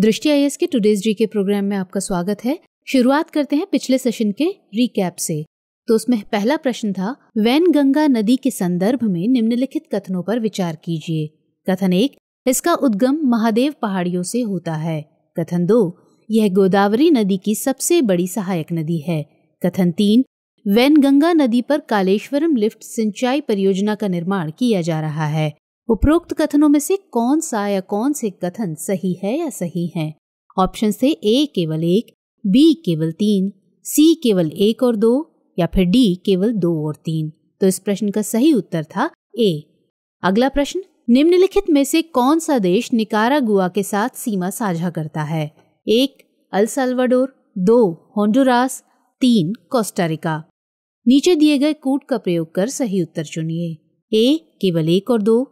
दृष्टि आई के टुडेज जी के प्रोग्राम में आपका स्वागत है शुरुआत करते हैं पिछले सेशन के रीकैप से तो उसमें पहला प्रश्न था वैन गंगा नदी के संदर्भ में निम्नलिखित कथनों पर विचार कीजिए कथन एक इसका उद्गम महादेव पहाड़ियों से होता है कथन दो यह गोदावरी नदी की सबसे बड़ी सहायक नदी है कथन तीन वैन गंगा नदी पर कालेश्वरम लिफ्ट सिंचाई परियोजना का निर्माण किया जा रहा है उपरोक्त कथनों में से कौन सा या कौन से कथन सही है या सही है ऑप्शन थे ए केवल एक बी केवल तीन सी केवल एक और दो या फिर डी केवल दो और तीन तो इस प्रश्न का सही उत्तर था ए अगला प्रश्न निम्नलिखित में से कौन सा देश निकारागुआ के साथ सीमा साझा करता है एक अल साल्वाडोर दो होंडुरास तीन कोस्टारिका नीचे दिए गए कूट का प्रयोग कर सही उत्तर चुनिए ए केवल एक और दो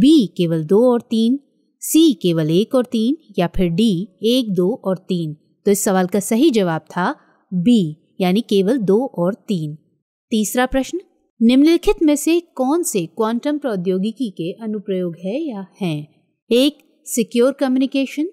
बी केवल दो और तीन सी केवल एक और तीन या फिर डी एक दो और तीन तो इस सवाल का सही जवाब था बी यानी केवल दो और तीन तीसरा प्रश्न निम्नलिखित में से कौन से क्वांटम प्रौद्योगिकी के अनुप्रयोग है या हैं एक सिक्योर कम्युनिकेशन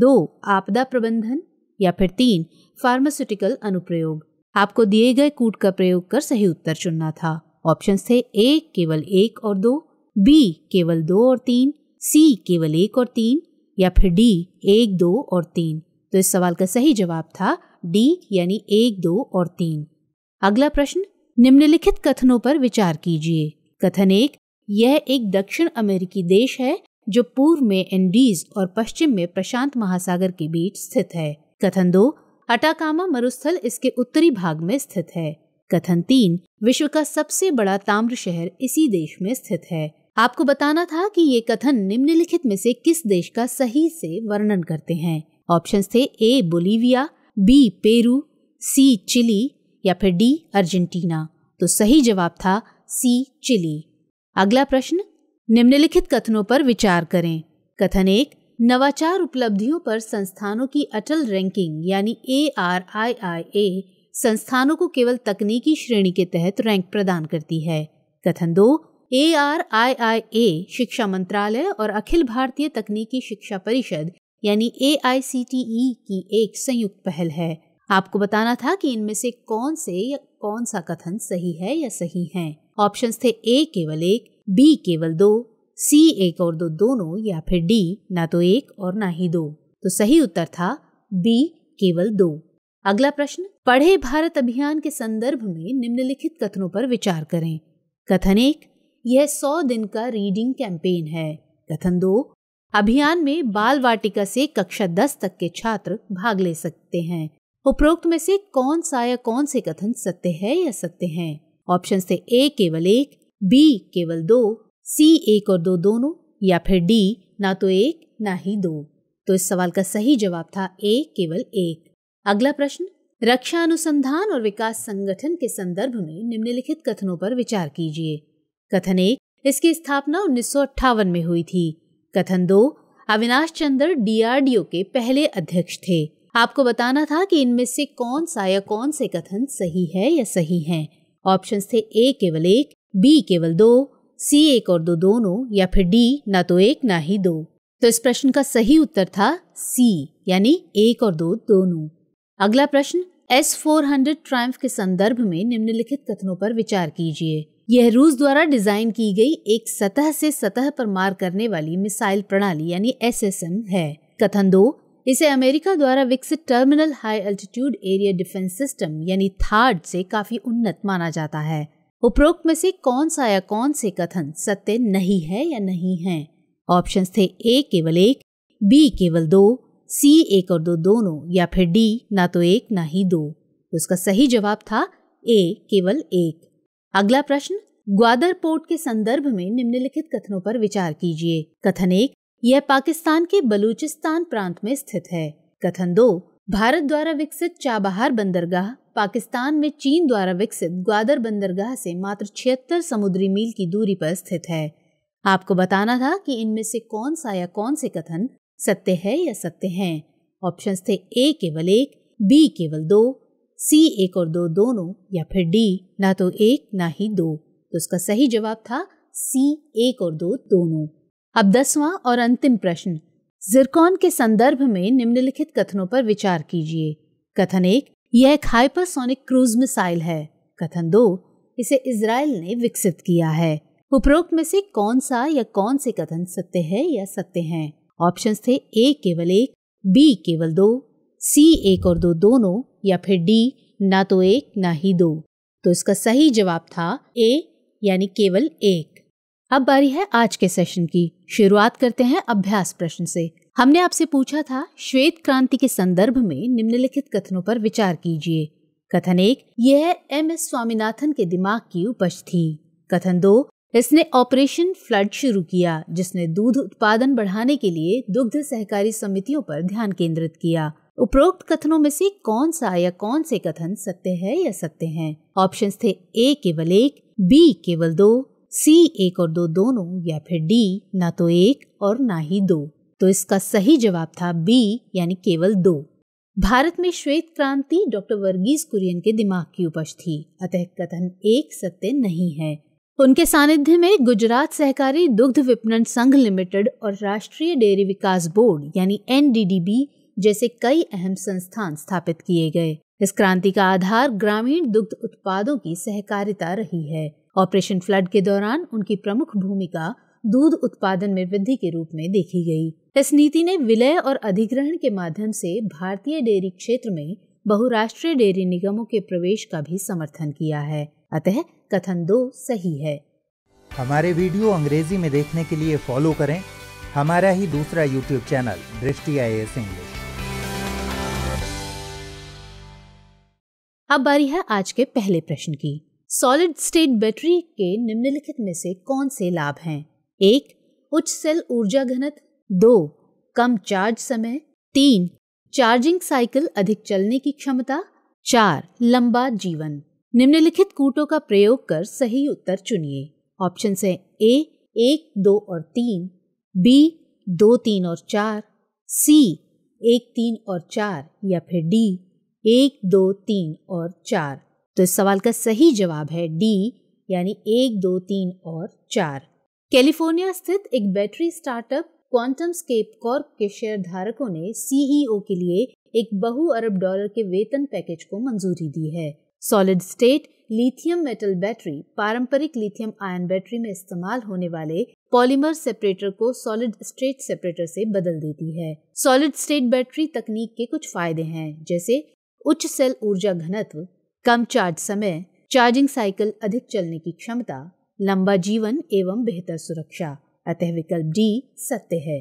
दो आपदा प्रबंधन या फिर तीन फार्मास्यूटिकल अनुप्रयोग आपको दिए गए कूट का प्रयोग कर सही उत्तर चुनना था ऑप्शंस थे एक केवल एक और दो बी केवल दो और तीन सी केवल एक और तीन या फिर डी एक दो और तीन तो इस सवाल का सही जवाब था डी यानी एक दो और तीन अगला प्रश्न निम्नलिखित कथनों पर विचार कीजिए कथन एक यह एक दक्षिण अमेरिकी देश है जो पूर्व में एंडीज और पश्चिम में प्रशांत महासागर के बीच स्थित है कथन दो अटाकामा मरुस्थल इसके उत्तरी भाग में स्थित है कथन तीन विश्व का सबसे बड़ा ताम्र शहर इसी देश में स्थित है आपको बताना था कि ये कथन निम्नलिखित में से किस देश का सही से वर्णन करते हैं ऑप्शन थे A Bolivia B Peru C Chile या फिर डी अर्जेंटीना तो सही जवाब था सी चिली अगला प्रश्न निम्नलिखित कथनों पर विचार करें कथन एक नवाचार उपलब्धियों पर संस्थानों की अटल रैंकिंग यानी ए आर आई आई ए संस्थानों को केवल तकनीकी श्रेणी के तहत रैंक प्रदान करती है कथन दो ए आर आई आई ए शिक्षा मंत्रालय और अखिल भारतीय तकनीकी शिक्षा परिषद यानी ए आई सी टी ई की एक संयुक्त पहल है आपको बताना था कि इनमें से कौन से या कौन सा कथन सही है या सही है ऑप्शन थे ए केवल एक बी केवल दो सी एक और दो दोनों या फिर डी ना तो एक और ना ही दो तो सही उत्तर था बी केवल दो अगला प्रश्न पढ़े भारत अभियान के संदर्भ में निम्नलिखित कथनों पर विचार करें कथन एक यह सौ दिन का रीडिंग कैंपेन है कथन दो अभियान में बाल वाटिका से कक्षा दस तक के छात्र भाग ले सकते हैं उपरोक्त में से कौन सा या कौन से कथन सत्य है या सत्य है ऑप्शन थे ए केवल एक बी केवल दो सी एक और दो दोनों या फिर डी ना तो एक ना ही दो तो इस सवाल का सही जवाब था ए केवल एक अगला प्रश्न रक्षा अनुसंधान और विकास संगठन के संदर्भ में निम्नलिखित कथनों पर विचार कीजिए कथन एक इसकी स्थापना उन्नीस में हुई थी कथन दो अविनाश चंद्र डीआरडीओ के पहले अध्यक्ष थे आपको बताना था कि इनमें से कौन सा या कौन से कथन सही है या सही है ऑप्शन थे ए केवल एक बी केवल दो सी एक और दो दोनों या फिर डी ना तो एक ना ही दो तो इस प्रश्न का सही उत्तर था सी यानी एक और दो दोनों अगला प्रश्न एस फोर हंड्रेड ट्रायम्फ के संदर्भ में निम्नलिखित कथनों पर विचार कीजिए यह रूस द्वारा डिजाइन की गई एक सतह से सतह पर मार करने वाली मिसाइल प्रणाली यानी एसएसएम है कथन दो इसे अमेरिका द्वारा विकसित terminal high altitude area defence system यानी थार्ड से काफी उन्नत माना जाता है उपरोक्त में से कौन सा या कौन से कथन सत्य नहीं है या नहीं है ऑप्शन थे ए केवल एक बी केवल दो सी एक और दो दोनों या फिर डी ना तो एक ना ही दो तो सही जवाब था ए केवल एक अगला प्रश्न ग्वादर पोर्ट के संदर्भ में निम्नलिखित कथनों पर विचार कीजिए कथन एक यह पाकिस्तान के बलूचिस्तान प्रांत में स्थित है कथन दो भारत द्वारा विकसित चाबहार बंदरगाह पाकिस्तान में चीन द्वारा विकसित ग्वादर बंदरगाह से मात्र छिहत्तर समुद्री मील की दूरी पर स्थित है आपको बताना था कि इनमें से कौन सा या कौन से कथन सत्य है या सत्य हैं। ऑप्शंस थे ए केवल एक बी केवल दो सी एक और दो दोनों या फिर डी ना तो एक ना ही दो तो उसका सही जवाब था सी एक और दो दोनों अब दसवां और अंतिम प्रश्न जिरकॉन के संदर्भ में निम्नलिखित कथनों पर विचार कीजिए कथन एक यह एक हाइपरसोनिक क्रूज मिसाइल है कथन दो इसे इसराइल ने विकसित किया है उपरोक्त में से कौन सा या कौन से कथन सत्य है या सत्य हैं ऑप्शंस थे ए केवल एक बी केवल दो सी एक और दो दोनों या फिर डी ना तो एक ना ही दो तो इसका सही जवाब था ए यानी केवल एक अब बारी है आज के सेशन की शुरुआत करते हैं अभ्यास प्रश्न से हमने आपसे पूछा था श्वेत क्रांति के संदर्भ में निम्नलिखित कथनों पर विचार कीजिए कथन एक यह एम एस स्वामीनाथन के दिमाग की उपज थी कथन दो इसने ऑपरेशन फ्लड शुरू किया जिसने दूध उत्पादन बढ़ाने के लिए दुग्ध सहकारी समितियों पर ध्यान केंद्रित किया उपरोक्त कथनों में से कौन सा या कौन से कथन सत्य है या सत्य हैं? ऑप्शंस थे ए केवल एक बी केवल दो सी एक और दो दोनों या फिर डी ना तो एक और ना ही दो तो इसका सही जवाब था बी यानी केवल दो भारत में श्वेत क्रांति डॉक्टर वर्गीज कुरियन के दिमाग की उपज थी अतः कथन एक सत्य नहीं है उनके सानिध्य में गुजरात सहकारी दुग्ध विपणन संघ लिमिटेड और राष्ट्रीय डेयरी विकास बोर्ड यानी एनडीडीबी जैसे कई अहम संस्थान स्थापित किए गए इस क्रांति का आधार ग्रामीण दुग्ध उत्पादों की सहकारिता रही है ऑपरेशन फ्लड के दौरान उनकी प्रमुख भूमिका दूध उत्पादन में वृद्धि के रूप में देखी गई इस नीति ने विलय और अधिग्रहण के माध्यम से भारतीय डेयरी क्षेत्र में बहुराष्ट्रीय डेयरी निगमों के प्रवेश का भी समर्थन किया है अतः कथन दो सही है हमारे वीडियो अंग्रेजी में देखने के लिए फॉलो करें हमारा ही दूसरा यूट्यूब चैनल दृष्टि आई इंग्लिश अब बारी है आज के पहले प्रश्न की सॉलिड स्टेट बैटरी के निम्नलिखित में से कौन से लाभ हैं एक उच्च सेल ऊर्जा घनत्व दो कम चार्ज समय तीन चार्जिंग साइकिल अधिक चलने की क्षमता चार लंबा जीवन निम्नलिखित कूटों का प्रयोग कर सही उत्तर चुनिए ऑप्शन है ए एक दो और तीन बी दो तीन और चार सी एक तीन और चार या फिर डी एक दो तीन और चार तो इस सवाल का सही जवाब है डी यानी एक दो तीन और चार कैलिफोर्निया स्थित एक battery startup QuantumScape corp के शेयर धारकों ने सीईओ e के लिए एक बहु अरब डॉलर के वेतन पैकेज को मंजूरी दी है solid state lithium metal battery पारंपरिक लिथियम आयन बैटरी में इस्तेमाल होने वाले पॉलीमर सेपरेटर को सॉलिड स्टेट सेपरेटर से बदल देती है सॉलिड स्टेट बैटरी तकनीक के कुछ फायदे हैं जैसे उच्च सेल ऊर्जा घनत्व कम चार्ज समय चार्जिंग साइकिल अधिक चलने की क्षमता लंबा जीवन एवं बेहतर सुरक्षा अतः विकल्प डी सत्य है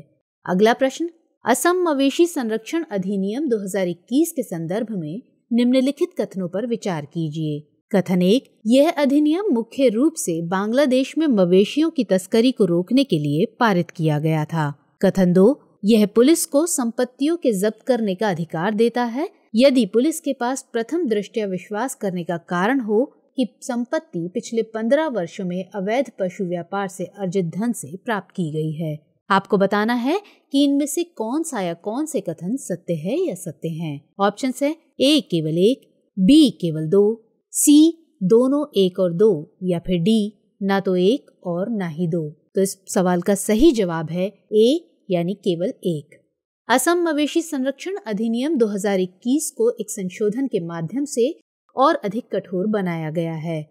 अगला प्रश्न असम मवेशी संरक्षण अधिनियम 2021 के संदर्भ में निम्नलिखित कथनों पर विचार कीजिए कथन एक यह अधिनियम मुख्य रूप से बांग्लादेश में मवेशियों की तस्करी को रोकने के लिए पारित किया गया था कथन दो यह पुलिस को संपत्तियों के जब्त करने का अधिकार देता है यदि पुलिस के पास प्रथम दृष्टया विश्वास करने का कारण हो कि संपत्ति पिछले पंद्रह वर्षों में अवैध पशु व्यापार से अर्जित धन से प्राप्त की गई है आपको बताना है कि इनमें से कौन सा या कौन से कथन सत्य है या सत्य है ऑप्शन है ए केवल एक बी केवल दो सी दोनों एक और दो या फिर डी ना तो एक और ना ही दो तो इस सवाल का सही जवाब है ए यानी केवल एक असम मवेशी संरक्षण अधिनियम 2021 को एक संशोधन के माध्यम से और अधिक कठोर बनाया गया है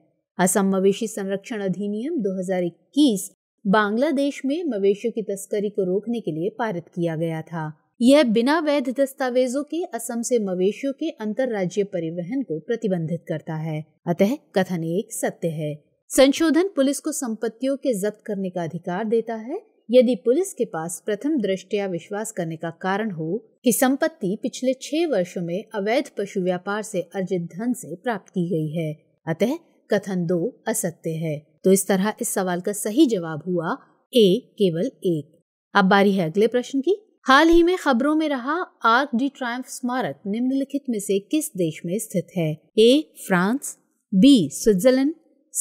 असम मवेशी संरक्षण अधिनियम 2021 बांग्लादेश में मवेशियों की तस्करी को रोकने के लिए पारित किया गया था यह बिना वैध दस्तावेजों के असम से मवेशियों के राज्य परिवहन को प्रतिबंधित करता है अतः कथन एक सत्य है संशोधन पुलिस को संपत्तियों के जब्त करने का अधिकार देता है यदि पुलिस के पास प्रथम दृष्टया विश्वास करने का कारण हो कि संपत्ति पिछले छह वर्षों में अवैध पशु व्यापार से अर्जित धन से प्राप्त की गई है अतः कथन दो असत्य है तो इस तरह इस सवाल का सही जवाब हुआ ए केवल एक अब बारी है अगले प्रश्न की हाल ही में खबरों में रहा आर्क डी ट्रायम्फ स्मारक निम्नलिखित में से किस देश में स्थित है A France B Switzerland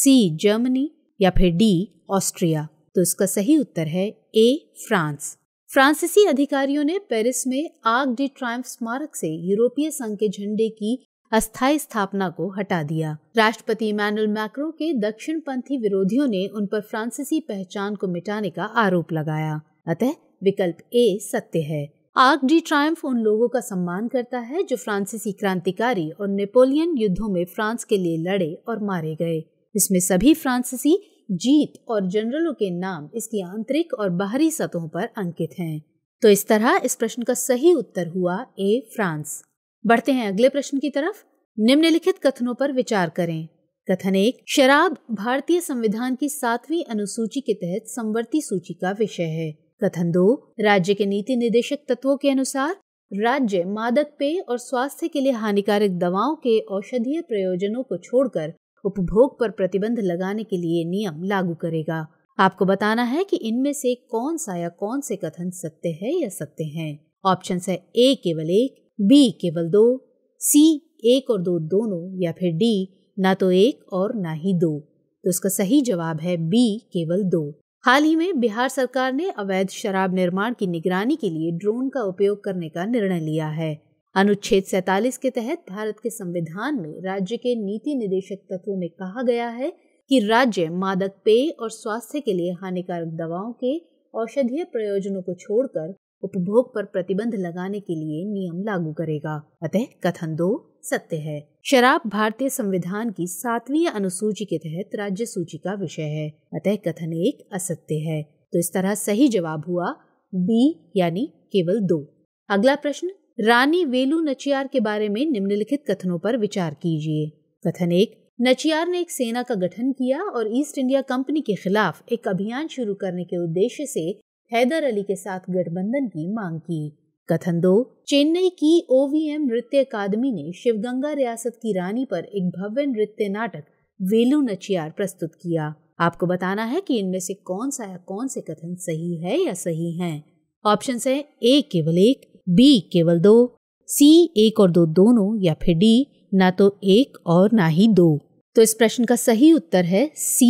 C Germany या फिर डी ऑस्ट्रिया तो इसका सही उत्तर है ए फ्रांस फ्रांसीसी अधिकारियों ने पेरिस में आग डी ट्राइम्फ स्मारक से यूरोपीय संघ के झंडे की अस्थायी स्थापना को हटा दिया राष्ट्रपति इमानुअल मैक्रो के दक्षिण पंथी विरोधियों ने उन पर फ्रांसीसी पहचान को मिटाने का आरोप लगाया अतः विकल्प ए सत्य है आग डी ट्राइम्फ उन लोगों का सम्मान करता है जो फ्रांसीसी क्रांतिकारी और नेपोलियन युद्धों में फ्रांस के लिए लड़े और मारे गए इसमें सभी फ्रांसीसी जीत और जनरलों के नाम इसकी आंतरिक और बाहरी सतहों पर अंकित हैं तो इस तरह इस प्रश्न का सही उत्तर हुआ ए फ्रांस बढ़ते हैं अगले प्रश्न की तरफ निम्नलिखित कथनों पर विचार करें कथन एक शराब भारतीय संविधान की सातवीं अनुसूची के तहत संवर्ती सूची का विषय है कथन दो राज्य के नीति निदेशक तत्वों के अनुसार राज्य मादक पेय और स्वास्थ्य के लिए हानिकारक दवाओं के औषधीय प्रयोजनों को छोड़कर उपभोग पर प्रतिबंध लगाने के लिए नियम लागू करेगा आपको बताना है कि इनमें से कौन सा या कौन से कथन सत्य है या सत्य है ऑप्शन है ए केवल एक बी केवल दो सी एक और दो दोनों या फिर डी ना तो एक और ना ही दो तो इसका सही जवाब है बी केवल दो हाल ही में बिहार सरकार ने अवैध शराब निर्माण की निगरानी के लिए ड्रोन का उपयोग करने का निर्णय लिया है अनुच्छेद 47 के तहत भारत के संविधान में राज्य के नीति निदेशक तत्व में कहा गया है कि राज्य मादक पेय और स्वास्थ्य के लिए हानिकारक दवाओं के औषधीय प्रयोजनों को छोड़कर उपभोग पर प्रतिबंध लगाने के लिए नियम लागू करेगा अतः कथन दो सत्य है शराब भारतीय संविधान की सातवीं अनुसूची के तहत राज्य सूची का विषय है अतः कथन एक असत्य है तो इस तरह सही जवाब हुआ बी यानी केवल दो अगला प्रश्न रानी वेलू नचियार के बारे में निम्नलिखित कथनों पर विचार कीजिए कथन एक नचियार ने एक सेना का गठन किया और ईस्ट इंडिया कंपनी के खिलाफ एक अभियान शुरू करने के उद्देश्य से हैदर अली के साथ गठबंधन की मांग की कथन दो चेन्नई की ओवीएम नृत्य अकादमी ने शिवगंगा रियासत की रानी पर एक भव्य नृत्य नाटक वेलू नचियार प्रस्तुत किया आपको बताना है कि इनमें से कौन सा या कौन से कथन सही है या सही है ऑप्शन है ए केवल एक बी केवल दो सी एक और दो दोनों या फिर डी ना तो एक और ना ही दो तो इस प्रश्न का सही उत्तर है सी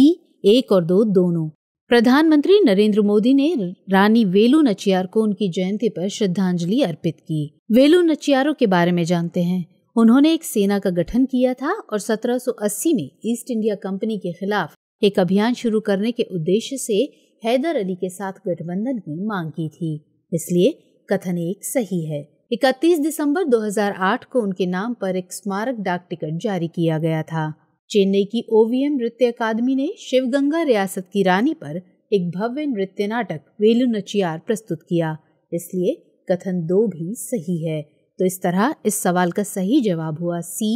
एक और दो दोनों प्रधानमंत्री नरेंद्र मोदी ने रानी वेलू नचियार को उनकी जयंती पर श्रद्धांजलि अर्पित की वेलू नचियारों के बारे में जानते हैं उन्होंने एक सेना का गठन किया था और 1780 में ईस्ट इंडिया कंपनी के खिलाफ एक अभियान शुरू करने के उद्देश्य से हैदर अली के साथ गठबंधन की मांग की थी इसलिए कथन एक सही है 31 दिसंबर 2008 को उनके नाम पर एक स्मारक डाक टिकट जारी किया गया था चेन्नई की ओवीएम नृत्य अकादमी ने शिवगंगा रियासत की रानी पर एक भव्य नृत्य नाटक वेलू नचियार प्रस्तुत किया इसलिए कथन दो भी सही है तो इस तरह इस सवाल का सही जवाब हुआ सी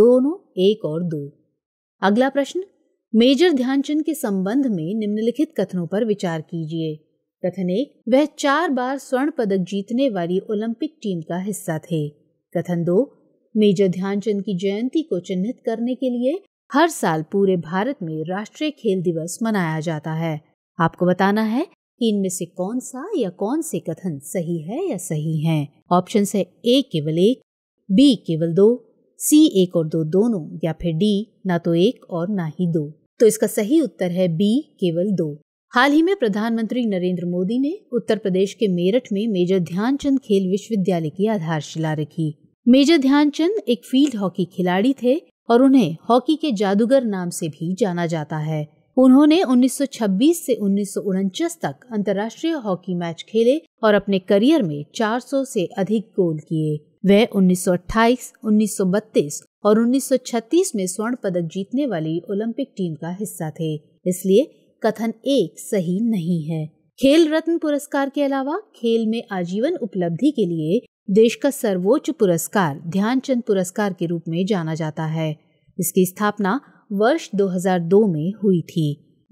दोनों एक और दो अगला प्रश्न मेजर ध्यानचंद के संबंध में निम्नलिखित कथनों पर विचार कीजिए कथन एक वह चार बार स्वर्ण पदक जीतने वाली ओलंपिक टीम का हिस्सा थे कथन दो मेजर ध्यानचंद की जयंती को चिन्हित करने के लिए हर साल पूरे भारत में राष्ट्रीय खेल दिवस मनाया जाता है आपको बताना है कि इनमें से कौन सा या कौन से कथन सही है या सही है ऑप्शन है ए केवल एक बी केवल दो सी एक और दो दोनों या फिर डी ना तो एक और ना ही दो तो इसका सही उत्तर है बी केवल दो हाल ही में प्रधानमंत्री नरेंद्र मोदी ने उत्तर प्रदेश के मेरठ में मेजर ध्यानचंद खेल विश्वविद्यालय की आधारशिला रखी मेजर ध्यानचंद एक फील्ड हॉकी खिलाड़ी थे और उन्हें हॉकी के जादूगर नाम से भी जाना जाता है उन्होंने 1926 से उन्नीस तक अंतर्राष्ट्रीय हॉकी मैच खेले और अपने करियर में 400 से अधिक गोल किए वह 1928, 1932 और 1936 में स्वर्ण पदक जीतने वाली ओलंपिक टीम का हिस्सा थे इसलिए कथन एक सही नहीं है खेल रत्न पुरस्कार के अलावा खेल में आजीवन उपलब्धि के लिए देश का सर्वोच्च पुरस्कार ध्यानचंद पुरस्कार के रूप में जाना जाता है इसकी स्थापना वर्ष 2002 में हुई थी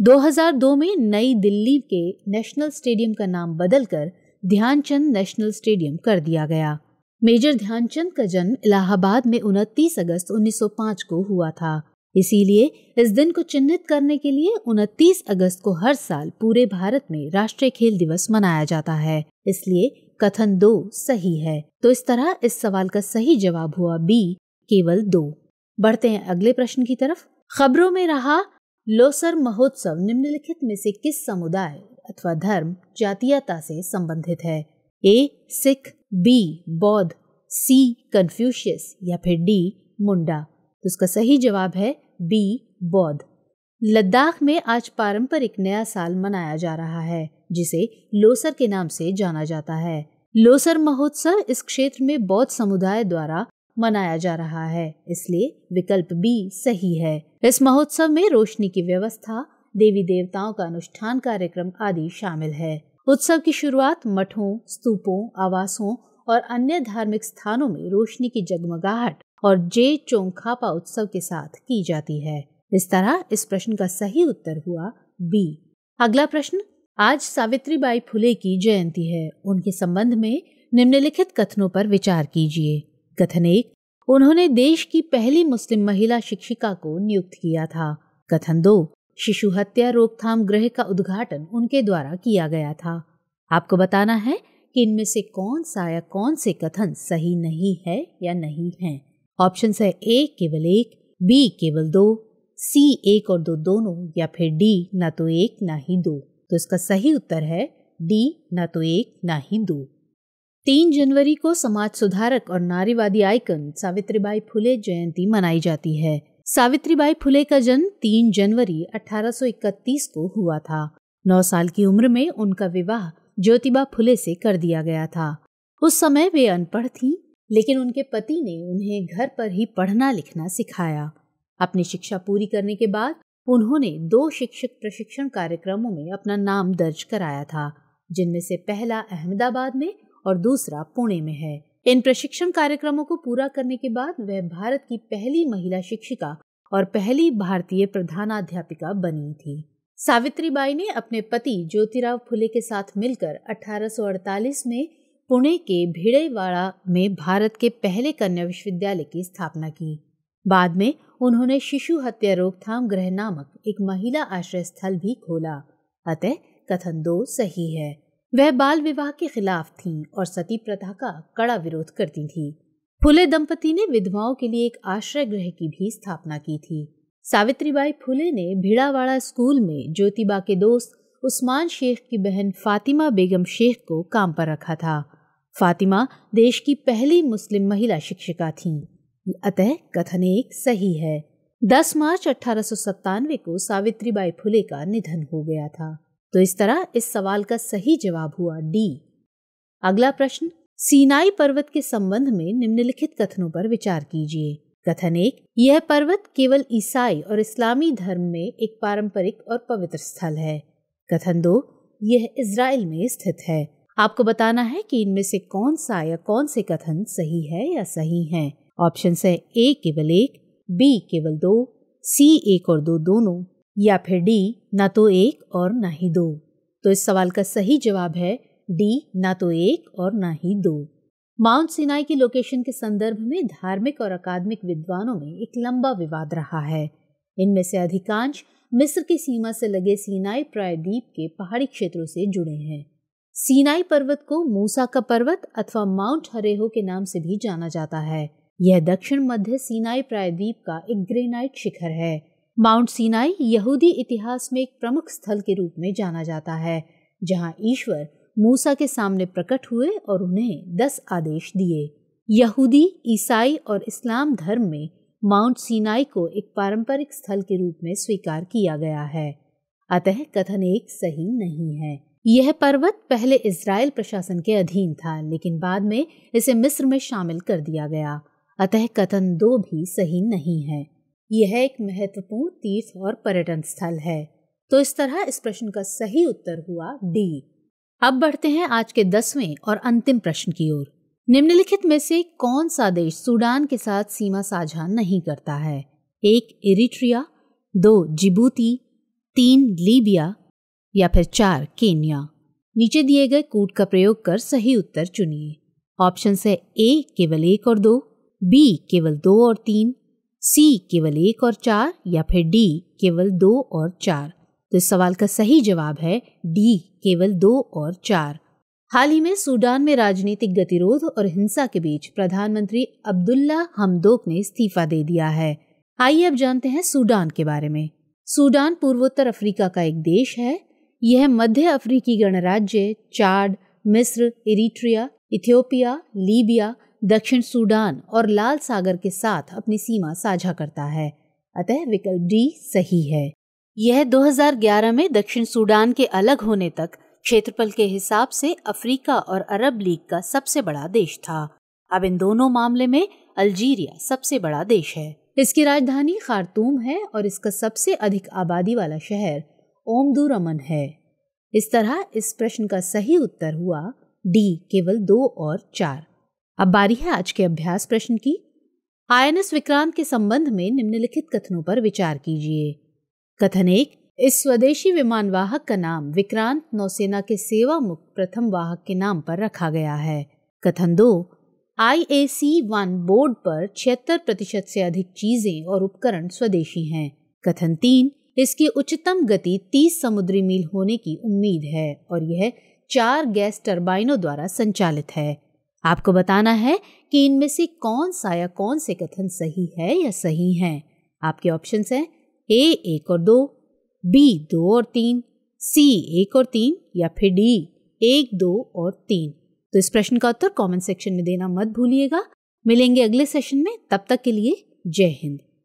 2002 में नई दिल्ली के नेशनल स्टेडियम का नाम बदलकर ध्यानचंद नेशनल स्टेडियम कर दिया गया मेजर ध्यानचंद का जन्म इलाहाबाद में 29 अगस्त 1905 को हुआ था इसीलिए इस दिन को चिन्हित करने के लिए 29 अगस्त को हर साल पूरे भारत में राष्ट्रीय खेल दिवस मनाया जाता है इसलिए कथन दो सही है तो इस तरह इस सवाल का सही जवाब हुआ बी केवल दो बढ़ते हैं अगले प्रश्न की तरफ खबरों में रहा लोसर महोत्सव निम्नलिखित में से किस समुदाय अथवा धर्म जातीयता से संबंधित है ए सिख बी बौद्ध सी कन्फ्यूशियस या फिर डी मुंडा तो सही जवाब है बी बौद्ध लद्दाख में आज पारंपरिक नया साल मनाया जा रहा है जिसे लोसर के नाम से जाना जाता है लोसर महोत्सव इस क्षेत्र में बौद्ध समुदाय द्वारा मनाया जा रहा है इसलिए विकल्प बी सही है इस महोत्सव में रोशनी की व्यवस्था देवी देवताओं का अनुष्ठान कार्यक्रम आदि शामिल है उत्सव की शुरुआत मठों स्तूपों आवासों और अन्य धार्मिक स्थानों में रोशनी की जगमगाहट और जे चोंखापा उत्सव के साथ की जाती है इस तरह इस प्रश्न का सही उत्तर हुआ बी अगला प्रश्न आज सावित्री बाई फुले की जयंती है उनके संबंध में निम्नलिखित कथनों पर विचार कीजिए कथन एक उन्होंने देश की पहली मुस्लिम महिला शिक्षिका को नियुक्त किया था कथन दो शिशु हत्या रोकथाम गृह का उद्घाटन उनके द्वारा किया गया था आपको बताना है कि इनमें से कौन सा या कौन से कथन सही नहीं है या नहीं है ऑप्शन है ए केवल एक बी केवल दो सी एक और दो दोनों या फिर डी ना तो एक ना ही दो तो इसका सही उत्तर है डी ना तो एक ना ही दो तीन जनवरी को समाज सुधारक और नारीवादी आइकन सावित्रीबाई फुले जयंती मनाई जाती है सावित्रीबाई फुले का जन्म तीन जनवरी 1831 को हुआ था नौ साल की उम्र में उनका विवाह ज्योतिबा फुले से कर दिया गया था उस समय वे अनपढ़ थीं लेकिन उनके पति ने उन्हें घर पर ही पढ़ना लिखना सिखाया अपनी शिक्षा पूरी करने के बाद उन्होंने दो शिक्षक प्रशिक्षण कार्यक्रमों में अपना नाम दर्ज कराया था जिनमें से पहला अहमदाबाद में और दूसरा पुणे में है इन प्रशिक्षण कार्यक्रमों को पूरा करने के बाद वह भारत की पहली महिला शिक्षिका और पहली भारतीय प्रधानाध्यापिका बनी थी सावित्री बाई ने अपने पति ज्योतिराव फुले के साथ मिलकर 1848 में पुणे के भिड़ेवाड़ा में भारत के पहले कन्या विश्वविद्यालय की स्थापना की बाद में उन्होंने शिशु हत्या रोकथाम गृह नामक एक महिला आश्रय स्थल भी खोला अतः कथन दो सही है वह बाल विवाह के खिलाफ थीं और सती प्रथा का कड़ा विरोध करती थी फुले दंपति ने विधवाओं के लिए एक आश्रय गृह की भी स्थापना की थी सावित्रीबाई फुले ने भिड़ावाड़ा स्कूल में ज्योतिबा के दोस्त उस्मान शेख की बहन फातिमा बेगम शेख को काम पर रखा था फातिमा देश की पहली मुस्लिम महिला शिक्षिका थीं अतः कथन एक सही है 10 मार्च अठारह को सावित्रीबाई फुले का निधन हो गया था तो इस तरह इस सवाल का सही जवाब हुआ डी अगला प्रश्न सीनाई पर्वत के संबंध में निम्नलिखित कथनों पर विचार कीजिए कथन एक यह पर्वत केवल ईसाई और इस्लामी धर्म में एक पारंपरिक और पवित्र स्थल है कथन दो यह इसराइल में स्थित है आपको बताना है कि इनमें से कौन सा या कौन से कथन सही है या सही है ऑप्शन है ए केवल एक बी केवल दो सी एक और दो दोनों या फिर डी ना तो एक और ना ही दो तो इस सवाल का सही जवाब है डी ना तो एक और ना ही दो माउंट सिनाई की लोकेशन के संदर्भ में धार्मिक और अकादमिक विद्वानों में एक लंबा विवाद रहा है इनमें से अधिकांश मिस्र की सीमा से लगे सीनाई प्रायद्वीप के पहाड़ी क्षेत्रों से जुड़े हैं सीनाई पर्वत को मूसा का पर्वत अथवा माउंट हरेहो के नाम से भी जाना जाता है यह दक्षिण मध्य सीनाई प्रायद्वीप का एक ग्रेनाइट शिखर है माउंट सीनाई यहूदी इतिहास में एक प्रमुख स्थल के रूप में जाना जाता है जहां ईश्वर मूसा के सामने प्रकट हुए और उन्हें दस आदेश दिए यहूदी ईसाई और इस्लाम धर्म में माउंट सीनाई को एक पारंपरिक स्थल के रूप में स्वीकार किया गया है अतः कथन एक सही नहीं है यह पर्वत पहले इसराइल प्रशासन के अधीन था लेकिन बाद में इसे मिस्र में शामिल कर दिया गया अतः कथन दो भी सही नहीं है यह एक महत्वपूर्ण तीर्थ और पर्यटन स्थल है तो इस तरह इस प्रश्न का सही उत्तर हुआ डी अब बढ़ते हैं आज के दसवें और अंतिम प्रश्न की ओर निम्नलिखित में से कौन सा देश सूडान के साथ सीमा साझा नहीं करता है एक इरिट्रिया दो जिबूती तीन लीबिया या फिर चार केन्या नीचे दिए गए कूट का प्रयोग कर सही उत्तर चुनिए ऑप्शन है ए केवल एक और दो बी केवल दो और तीन सी केवल एक और चार या फिर डी केवल दो और चार तो इस सवाल का सही जवाब है डी केवल दो और चार हाल ही में सूडान में राजनीतिक गतिरोध और हिंसा के बीच प्रधानमंत्री अब्दुल्ला हमदोक ने इस्तीफा दे दिया है आइए अब जानते हैं सूडान के बारे में सूडान पूर्वोत्तर अफ्रीका का एक देश है यह मध्य अफ्रीकी गणराज्य चाड मिस्र इरिट्रिया इथियोपिया लीबिया दक्षिण सूडान और लाल सागर के साथ अपनी सीमा साझा करता है अतः विकल्प डी सही है यह 2011 में दक्षिण सूडान के अलग होने तक क्षेत्रफल के हिसाब से अफ्रीका और अरब लीग का सबसे बड़ा देश था अब इन दोनों मामले में अल्जीरिया सबसे बड़ा देश है इसकी राजधानी खारतूम है और इसका सबसे अधिक आबादी वाला शहर अमन है इस तरह इस प्रश्न का सही उत्तर हुआ डी केवल दो और चार अब बारी है आज के अभ्यास प्रश्न की आयनस विक्रांत के संबंध में निम्नलिखित कथनों पर विचार कीजिए कथन एक इस स्वदेशी विमान वाहक का नाम विक्रांत नौसेना के सेवा मुक्त प्रथम वाहक के नाम पर रखा गया है कथन दो आई ए सी वन बोर्ड पर छिहत्तर प्रतिशत से अधिक चीजें और उपकरण स्वदेशी हैं कथन तीन इसकी उच्चतम गति 30 समुद्री मील होने की उम्मीद है और यह चार गैस टर्बाइनों द्वारा संचालित है आपको बताना है कि इनमें से कौन सा या कौन से कथन सही है या सही है आपके ऑप्शन है ए एक और दो बी दो और तीन सी एक और तीन या फिर डी एक दो और तीन तो इस प्रश्न का उत्तर कमेंट सेक्शन में देना मत भूलिएगा मिलेंगे अगले सेशन में तब तक के लिए जय हिंद